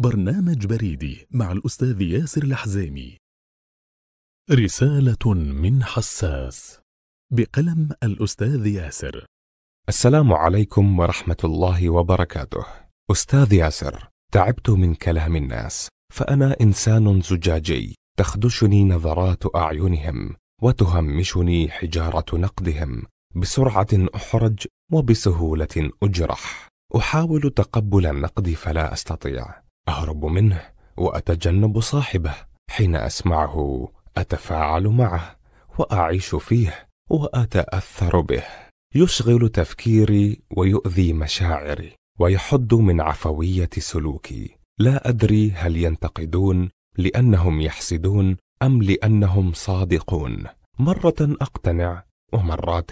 برنامج بريدي مع الأستاذ ياسر الحزامي رسالة من حساس بقلم الأستاذ ياسر السلام عليكم ورحمة الله وبركاته أستاذ ياسر تعبت من كلام الناس فأنا إنسان زجاجي تخدشني نظرات أعينهم وتهمشني حجارة نقدهم بسرعة أحرج وبسهولة أجرح أحاول تقبل النقد فلا أستطيع اهرب منه واتجنب صاحبه حين اسمعه اتفاعل معه واعيش فيه واتاثر به يشغل تفكيري ويؤذي مشاعري ويحد من عفويه سلوكي لا ادري هل ينتقدون لانهم يحسدون ام لانهم صادقون مره اقتنع ومرات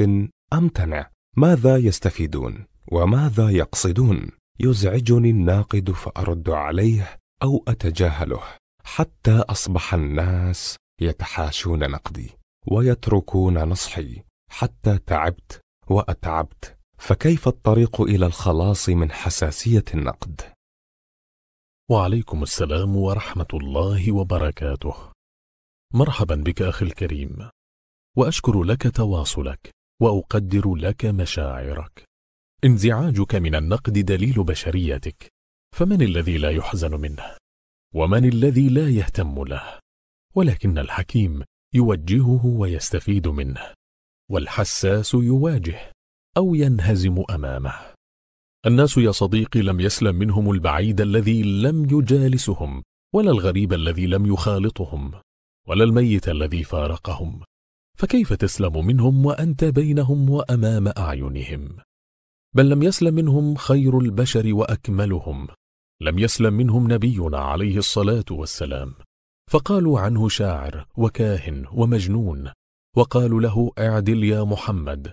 امتنع ماذا يستفيدون وماذا يقصدون يزعجني الناقد فارد عليه او اتجاهله حتى اصبح الناس يتحاشون نقدي ويتركون نصحي حتى تعبت واتعبت فكيف الطريق الى الخلاص من حساسيه النقد وعليكم السلام ورحمه الله وبركاته مرحبا بك اخي الكريم واشكر لك تواصلك واقدر لك مشاعرك انزعاجك من النقد دليل بشريتك فمن الذي لا يحزن منه ومن الذي لا يهتم له ولكن الحكيم يوجهه ويستفيد منه والحساس يواجه أو ينهزم أمامه الناس يا صديقي لم يسلم منهم البعيد الذي لم يجالسهم ولا الغريب الذي لم يخالطهم ولا الميت الذي فارقهم فكيف تسلم منهم وأنت بينهم وأمام أعينهم بل لم يسلم منهم خير البشر وأكملهم لم يسلم منهم نبينا عليه الصلاة والسلام فقالوا عنه شاعر وكاهن ومجنون وقالوا له اعدل يا محمد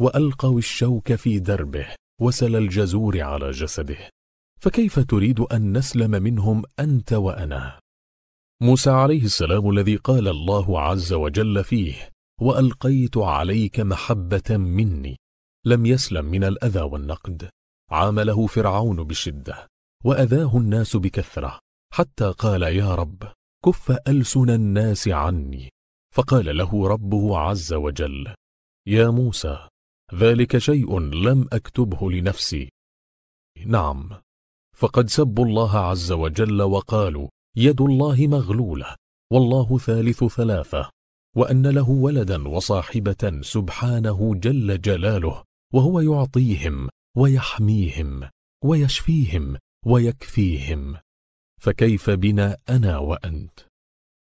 وألقوا الشوك في دربه وسل الجزور على جسده فكيف تريد أن نسلم منهم أنت وأنا؟ موسى عليه السلام الذي قال الله عز وجل فيه وألقيت عليك محبة مني لم يسلم من الأذى والنقد عامله فرعون بشدة وأذاه الناس بكثرة حتى قال يا رب كف ألسن الناس عني فقال له ربه عز وجل يا موسى ذلك شيء لم أكتبه لنفسي نعم فقد سبوا الله عز وجل وقالوا يد الله مغلولة والله ثالث ثلاثة وأن له ولدا وصاحبة سبحانه جل جلاله وهو يعطيهم ويحميهم ويشفيهم ويكفيهم فكيف بنا أنا وأنت؟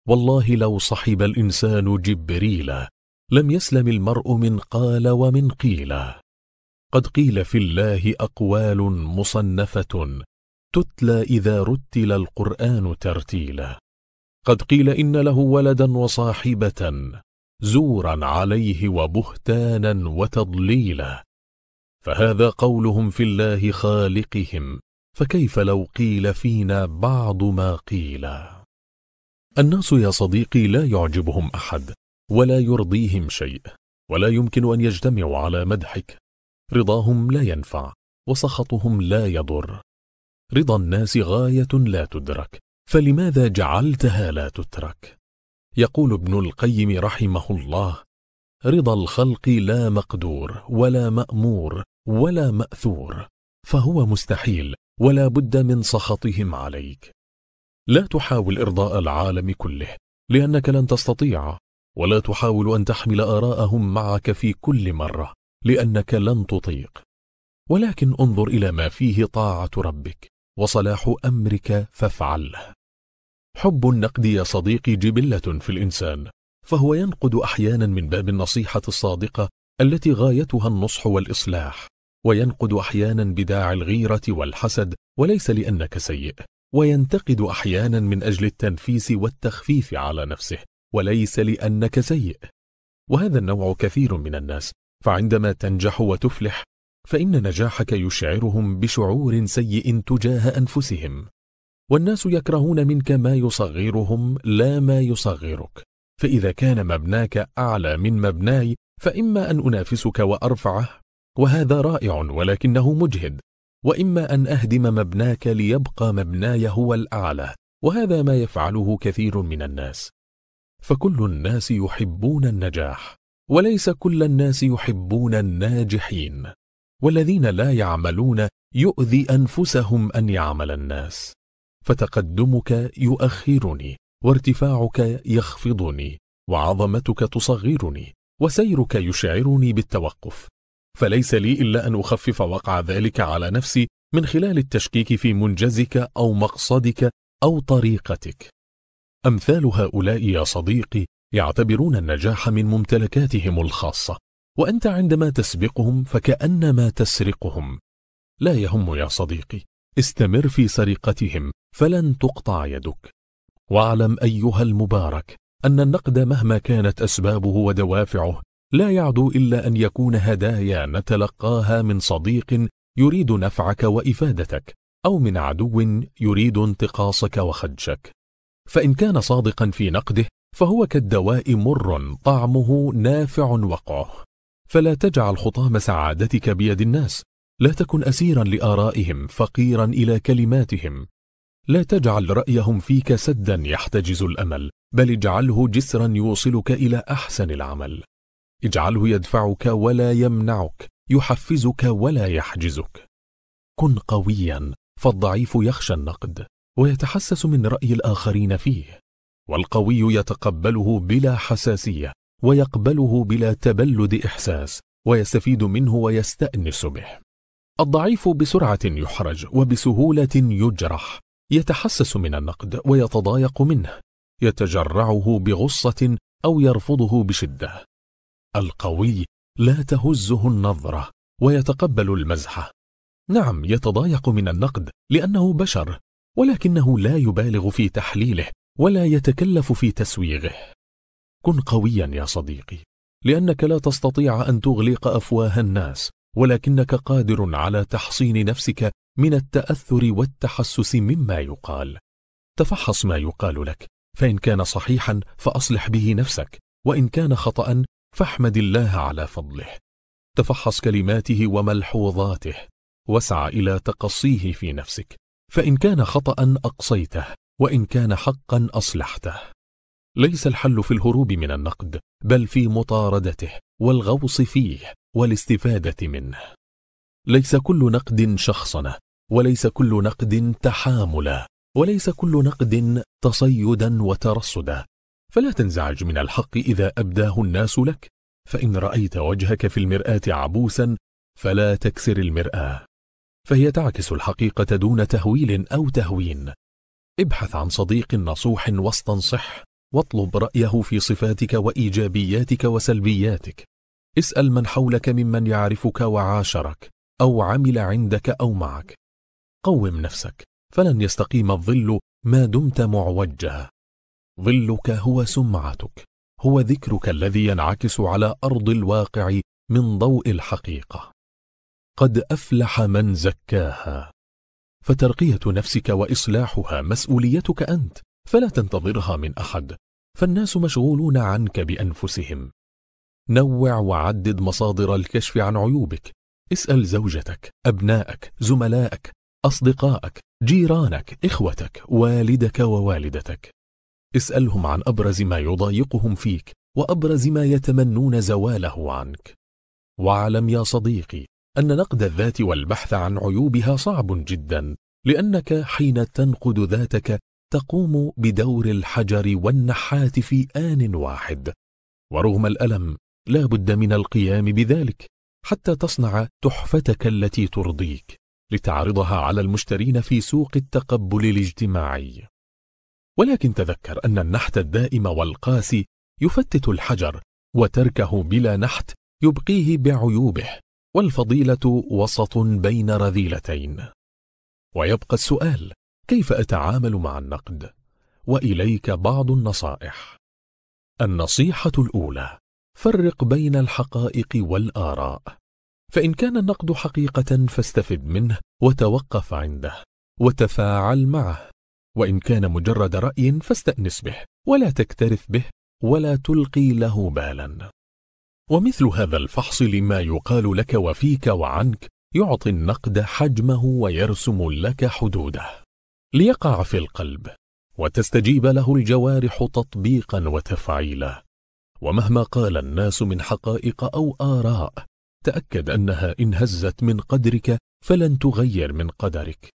والله لو صحب الإنسان جبريلا لم يسلم المرء من قال ومن قيلا قد قيل في الله أقوال مصنفة تتلى إذا رتل القرآن ترتيلا قد قيل إن له ولدا وصاحبة زورا عليه وبهتانا وتضليلا فهذا قولهم في الله خالقهم فكيف لو قيل فينا بعض ما قيل الناس يا صديقي لا يعجبهم أحد ولا يرضيهم شيء ولا يمكن أن يجتمعوا على مدحك رضاهم لا ينفع وسخطهم لا يضر رضا الناس غاية لا تدرك فلماذا جعلتها لا تترك يقول ابن القيم رحمه الله رضا الخلق لا مقدور ولا مأمور ولا ماثور فهو مستحيل ولا بد من سخطهم عليك لا تحاول ارضاء العالم كله لانك لن تستطيع ولا تحاول ان تحمل اراءهم معك في كل مره لانك لن تطيق ولكن انظر الى ما فيه طاعه ربك وصلاح امرك فافعله حب النقد يا صديقي جبله في الانسان فهو ينقد احيانا من باب النصيحه الصادقه التي غايتها النصح والاصلاح وينقد أحيانا بداع الغيرة والحسد وليس لأنك سيء وينتقد أحيانا من أجل التنفيس والتخفيف على نفسه وليس لأنك سيء وهذا النوع كثير من الناس فعندما تنجح وتفلح فإن نجاحك يشعرهم بشعور سيء تجاه أنفسهم والناس يكرهون منك ما يصغرهم لا ما يصغرك فإذا كان مبناك أعلى من مبناي فإما أن أنافسك وأرفعه وهذا رائع ولكنه مجهد وإما أن أهدم مبناك ليبقى مبناي هو الأعلى وهذا ما يفعله كثير من الناس فكل الناس يحبون النجاح وليس كل الناس يحبون الناجحين والذين لا يعملون يؤذي أنفسهم أن يعمل الناس فتقدمك يؤخرني وارتفاعك يخفضني وعظمتك تصغرني وسيرك يشعرني بالتوقف فليس لي إلا أن أخفف وقع ذلك على نفسي من خلال التشكيك في منجزك أو مقصدك أو طريقتك أمثال هؤلاء يا صديقي يعتبرون النجاح من ممتلكاتهم الخاصة وأنت عندما تسبقهم فكأنما تسرقهم لا يهم يا صديقي استمر في سرقتهم فلن تقطع يدك واعلم أيها المبارك أن النقد مهما كانت أسبابه ودوافعه لا يعدو إلا أن يكون هدايا نتلقاها من صديق يريد نفعك وإفادتك أو من عدو يريد انتقاصك وخدشك فإن كان صادقا في نقده فهو كالدواء مر طعمه نافع وقعه فلا تجعل خطام سعادتك بيد الناس لا تكن أسيرا لآرائهم فقيرا إلى كلماتهم لا تجعل رأيهم فيك سدا يحتجز الأمل بل اجعله جسرا يوصلك إلى أحسن العمل اجعله يدفعك ولا يمنعك يحفزك ولا يحجزك كن قويا فالضعيف يخشى النقد ويتحسس من رأي الآخرين فيه والقوي يتقبله بلا حساسية ويقبله بلا تبلد إحساس ويستفيد منه ويستأنس به الضعيف بسرعة يحرج وبسهولة يجرح يتحسس من النقد ويتضايق منه يتجرعه بغصة أو يرفضه بشدة القوي لا تهزه النظرة ويتقبل المزحة نعم يتضايق من النقد لأنه بشر ولكنه لا يبالغ في تحليله ولا يتكلف في تسويغه كن قويا يا صديقي لأنك لا تستطيع أن تغلق أفواه الناس ولكنك قادر على تحصين نفسك من التأثر والتحسس مما يقال تفحص ما يقال لك فإن كان صحيحا فأصلح به نفسك وإن كان خطأ فاحمد الله على فضله تفحص كلماته وملحوظاته وسع إلى تقصيه في نفسك فإن كان خطأ أقصيته وإن كان حقا أصلحته ليس الحل في الهروب من النقد بل في مطاردته والغوص فيه والاستفادة منه ليس كل نقد شخصنة وليس كل نقد تحاملا وليس كل نقد تصيدا وترصدا فلا تنزعج من الحق إذا أبداه الناس لك فإن رأيت وجهك في المرآة عبوسا فلا تكسر المرآة فهي تعكس الحقيقة دون تهويل أو تهوين ابحث عن صديق نصوح واستنصح واطلب رأيه في صفاتك وإيجابياتك وسلبياتك اسأل من حولك ممن يعرفك وعاشرك أو عمل عندك أو معك قوم نفسك فلن يستقيم الظل ما دمت معوجه ظلك هو سمعتك هو ذكرك الذي ينعكس على أرض الواقع من ضوء الحقيقة قد أفلح من زكاها فترقية نفسك وإصلاحها مسؤوليتك أنت فلا تنتظرها من أحد فالناس مشغولون عنك بأنفسهم نوع وعدد مصادر الكشف عن عيوبك اسأل زوجتك، أبنائك، زملائك، أصدقائك، جيرانك، إخوتك، والدك ووالدتك اسألهم عن أبرز ما يضايقهم فيك وأبرز ما يتمنون زواله عنك واعلم يا صديقي أن نقد الذات والبحث عن عيوبها صعب جدا لأنك حين تنقد ذاتك تقوم بدور الحجر والنحات في آن واحد ورغم الألم لا بد من القيام بذلك حتى تصنع تحفتك التي ترضيك لتعرضها على المشترين في سوق التقبل الاجتماعي ولكن تذكر أن النحت الدائم والقاسي يفتت الحجر وتركه بلا نحت يبقيه بعيوبه والفضيلة وسط بين رذيلتين ويبقى السؤال كيف أتعامل مع النقد؟ وإليك بعض النصائح النصيحة الأولى فرق بين الحقائق والآراء فإن كان النقد حقيقة فاستفد منه وتوقف عنده وتفاعل معه وإن كان مجرد رأي فاستأنس به ولا تكترث به ولا تلقي له بالا ومثل هذا الفحص لما يقال لك وفيك وعنك يعطي النقد حجمه ويرسم لك حدوده ليقع في القلب وتستجيب له الجوارح تطبيقا وتفعيلا ومهما قال الناس من حقائق أو آراء تأكد أنها إن هزت من قدرك فلن تغير من قدرك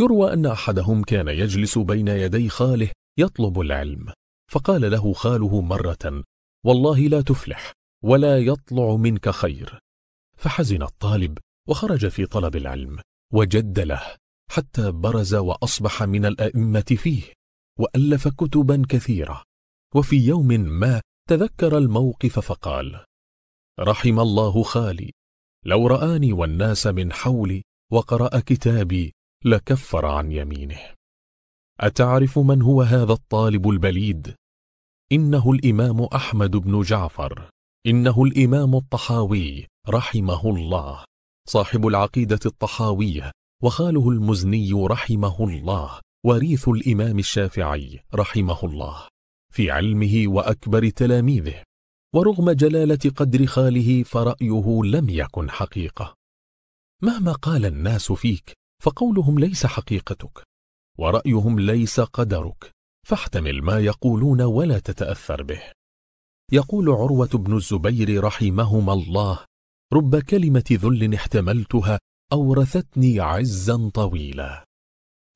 يروى أن أحدهم كان يجلس بين يدي خاله يطلب العلم فقال له خاله مرة والله لا تفلح ولا يطلع منك خير فحزن الطالب وخرج في طلب العلم وجد له حتى برز وأصبح من الأئمة فيه وألف كتبا كثيرة وفي يوم ما تذكر الموقف فقال رحم الله خالي لو رآني والناس من حولي وقرأ كتابي لكفر عن يمينه أتعرف من هو هذا الطالب البليد؟ إنه الإمام أحمد بن جعفر إنه الإمام الطحاوي رحمه الله صاحب العقيدة الطحاوية وخاله المزني رحمه الله وريث الإمام الشافعي رحمه الله في علمه وأكبر تلاميذه ورغم جلالة قدر خاله فرأيه لم يكن حقيقة مهما قال الناس فيك فقولهم ليس حقيقتك ورأيهم ليس قدرك فاحتمل ما يقولون ولا تتأثر به يقول عروة بن الزبير رحمهما الله رب كلمة ذل احتملتها أورثتني عزا طويلا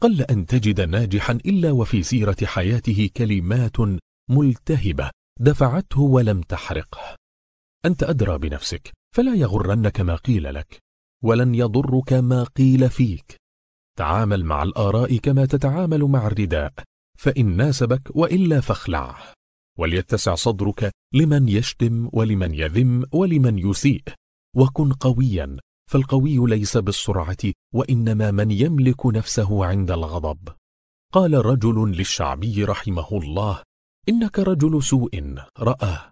قل أن تجد ناجحا إلا وفي سيرة حياته كلمات ملتهبة دفعته ولم تحرقه أنت أدرى بنفسك فلا يغرنك ما قيل لك ولن يضرك ما قيل فيك تعامل مع الآراء كما تتعامل مع الرداء فإن ناسبك وإلا فاخلعه وليتسع صدرك لمن يشتم ولمن يذم ولمن يسيء وكن قويا فالقوي ليس بالسرعة وإنما من يملك نفسه عند الغضب قال رجل للشعبي رحمه الله إنك رجل سوء رأى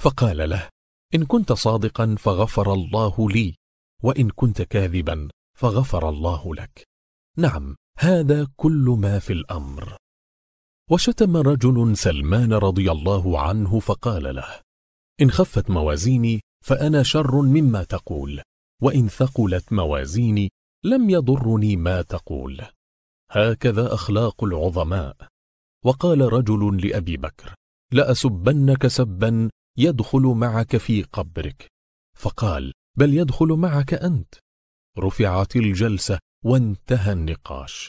فقال له إن كنت صادقا فغفر الله لي وإن كنت كاذبا فغفر الله لك نعم هذا كل ما في الأمر وشتم رجل سلمان رضي الله عنه فقال له إن خفت موازيني فأنا شر مما تقول وإن ثقلت موازيني لم يضرني ما تقول هكذا أخلاق العظماء وقال رجل لأبي بكر لأسبنك سبا يدخل معك في قبرك فقال بل يدخل معك أنت رفعت الجلسة وانتهى النقاش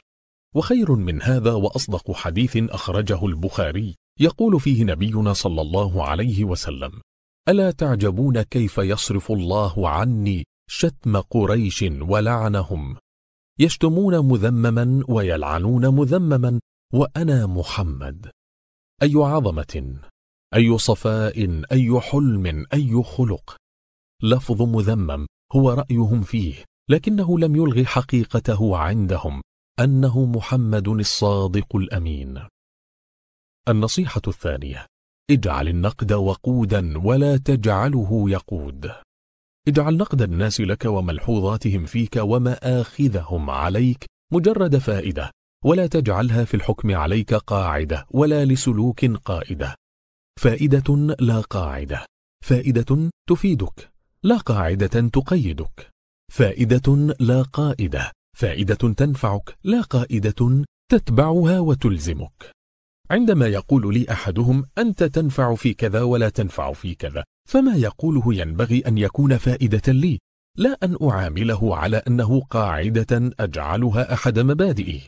وخير من هذا وأصدق حديث أخرجه البخاري يقول فيه نبينا صلى الله عليه وسلم ألا تعجبون كيف يصرف الله عني شتم قريش ولعنهم يشتمون مذمما ويلعنون مذمما وأنا محمد أي عظمة أي صفاء أي حلم أي خلق لفظ مذمم هو رأيهم فيه لكنه لم يلغي حقيقته عندهم أنه محمد الصادق الأمين النصيحة الثانية اجعل النقد وقودا ولا تجعله يقود اجعل نقد الناس لك وملحوظاتهم فيك وما آخذهم عليك مجرد فائدة ولا تجعلها في الحكم عليك قاعدة ولا لسلوك قائدة فائدة لا قاعدة فائدة تفيدك لا قاعدة تقيدك فائدة لا قائدة فائدة تنفعك لا قائدة تتبعها وتلزمك عندما يقول لي أحدهم أنت تنفع في كذا ولا تنفع في كذا فما يقوله ينبغي أن يكون فائدة لي لا أن أعامله على أنه قاعدة أجعلها أحد مبادئي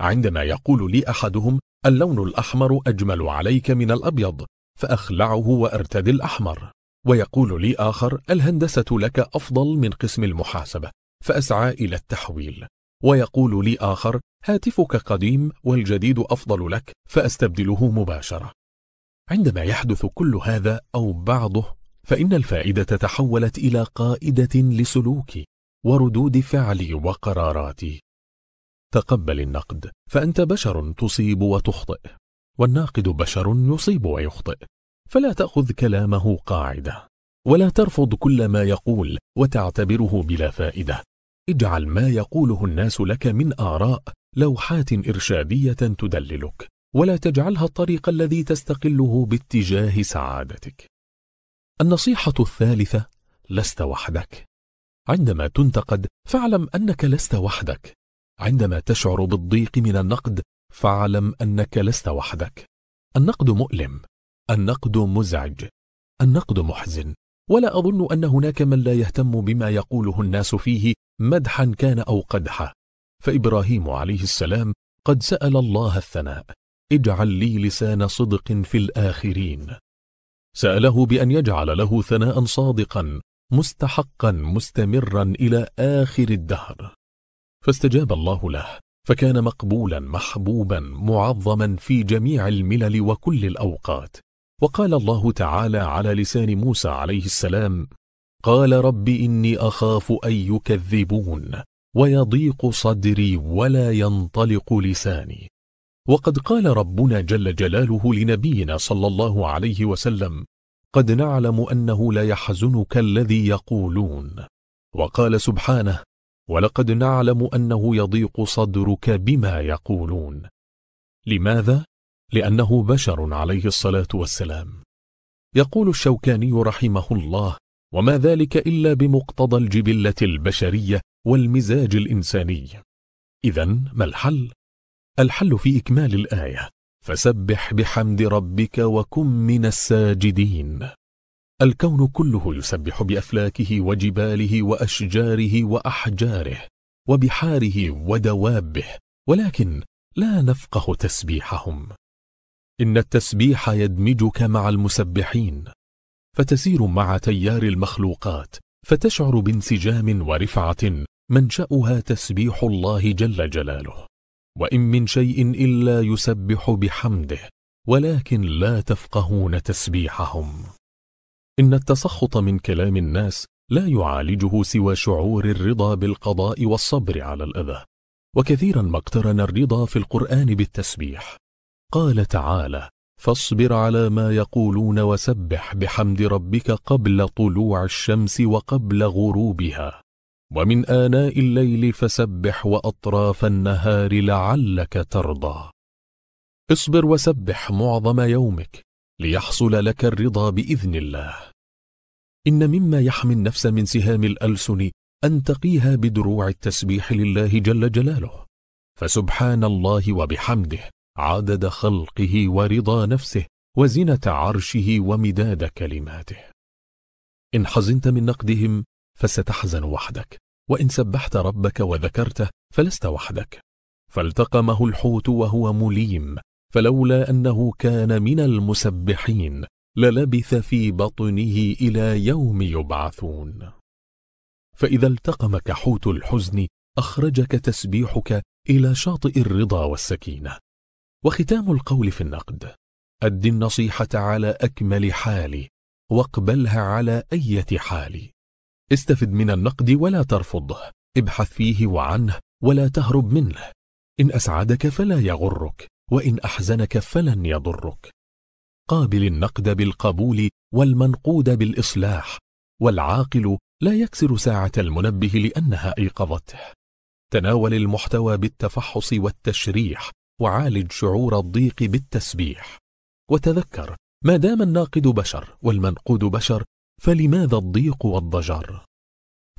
عندما يقول لي أحدهم اللون الأحمر أجمل عليك من الأبيض فأخلعه وأرتدي الأحمر ويقول لي آخر الهندسة لك أفضل من قسم المحاسبة فأسعى إلى التحويل ويقول لي آخر هاتفك قديم والجديد أفضل لك فأستبدله مباشرة عندما يحدث كل هذا أو بعضه فإن الفائدة تحولت إلى قائدة لسلوكي وردود فعلي وقراراتي تقبل النقد فأنت بشر تصيب وتخطئ والناقد بشر يصيب ويخطئ فلا تأخذ كلامه قاعدة ولا ترفض كل ما يقول وتعتبره بلا فائدة اجعل ما يقوله الناس لك من آراء لوحات إرشادية تدللك ولا تجعلها الطريق الذي تستقله باتجاه سعادتك النصيحة الثالثة لست وحدك عندما تنتقد فاعلم أنك لست وحدك عندما تشعر بالضيق من النقد فاعلم أنك لست وحدك النقد مؤلم النقد مزعج النقد محزن ولا أظن أن هناك من لا يهتم بما يقوله الناس فيه مدحا كان أو قدحا فإبراهيم عليه السلام قد سأل الله الثناء اجعل لي لسان صدق في الآخرين سأله بأن يجعل له ثناء صادقا مستحقا مستمرا إلى آخر الدهر فاستجاب الله له فكان مقبولا محبوبا معظما في جميع الملل وكل الأوقات وقال الله تعالى على لسان موسى عليه السلام قال رب إني أخاف أن يكذبون ويضيق صدري ولا ينطلق لساني وقد قال ربنا جل جلاله لنبينا صلى الله عليه وسلم قد نعلم أنه لا يحزنك الذي يقولون وقال سبحانه ولقد نعلم أنه يضيق صدرك بما يقولون لماذا؟ لأنه بشر عليه الصلاة والسلام يقول الشوكاني رحمه الله وما ذلك إلا بمقتضى الجبلة البشرية والمزاج الإنساني إذا ما الحل؟ الحل في إكمال الآية فسبح بحمد ربك وكن من الساجدين الكون كله يسبح بأفلاكه وجباله وأشجاره وأحجاره وبحاره ودوابه ولكن لا نفقه تسبيحهم إن التسبيح يدمجك مع المسبحين فتسير مع تيار المخلوقات فتشعر بانسجام ورفعة منشأها تسبيح الله جل جلاله وإن من شيء إلا يسبح بحمده ولكن لا تفقهون تسبيحهم إن التسخط من كلام الناس لا يعالجه سوى شعور الرضا بالقضاء والصبر على الأذى وكثيرا ما اقترن الرضا في القرآن بالتسبيح قال تعالى فاصبر على ما يقولون وسبح بحمد ربك قبل طلوع الشمس وقبل غروبها ومن آناء الليل فسبح وأطراف النهار لعلك ترضى اصبر وسبح معظم يومك ليحصل لك الرضا بإذن الله إن مما يحمي النفس من سهام الألسن أن تقيها بدروع التسبيح لله جل جلاله فسبحان الله وبحمده عدد خلقه ورضا نفسه وزنة عرشه ومداد كلماته إن حزنت من نقدهم فستحزن وحدك وإن سبحت ربك وذكرته فلست وحدك فالتقمه الحوت وهو مليم فلولا أنه كان من المسبحين للبث في بطنه إلى يوم يبعثون فإذا التقمك حوت الحزن أخرجك تسبيحك إلى شاطئ الرضا والسكينة وختام القول في النقد أد النصيحة على أكمل حال واقبلها على أية حال استفد من النقد ولا ترفضه ابحث فيه وعنه ولا تهرب منه إن أسعدك فلا يغرك وإن أحزنك فلن يضرك قابل النقد بالقبول والمنقود بالإصلاح والعاقل لا يكسر ساعة المنبه لأنها أيقظته تناول المحتوى بالتفحص والتشريح وعالج شعور الضيق بالتسبيح وتذكر ما دام الناقد بشر والمنقود بشر فلماذا الضيق والضجر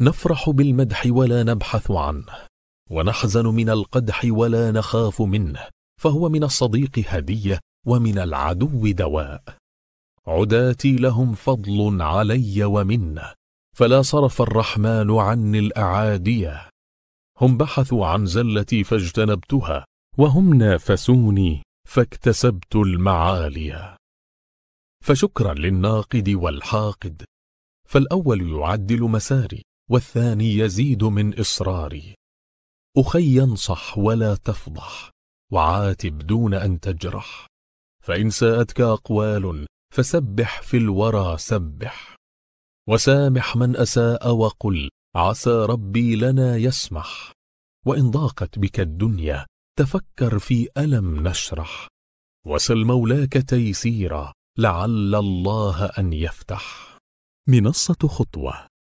نفرح بالمدح ولا نبحث عنه ونحزن من القدح ولا نخاف منه فهو من الصديق هدية ومن العدو دواء عداتي لهم فضل علي ومنه فلا صرف الرحمن عني الأعادية هم بحثوا عن زلتي فاجتنبتها وهم نافسوني فاكتسبت المعالي فشكرا للناقد والحاقد فالأول يعدل مساري والثاني يزيد من إصراري أخي انصح ولا تفضح وعاتب دون أن تجرح فإن ساءتك أقوال فسبح في الورى سبح وسامح من أساء وقل عسى ربي لنا يسمح وإن ضاقت بك الدنيا تفكر في ألم نشرح وسل مولاك تيسيرا لعل الله أن يفتح منصة خطوة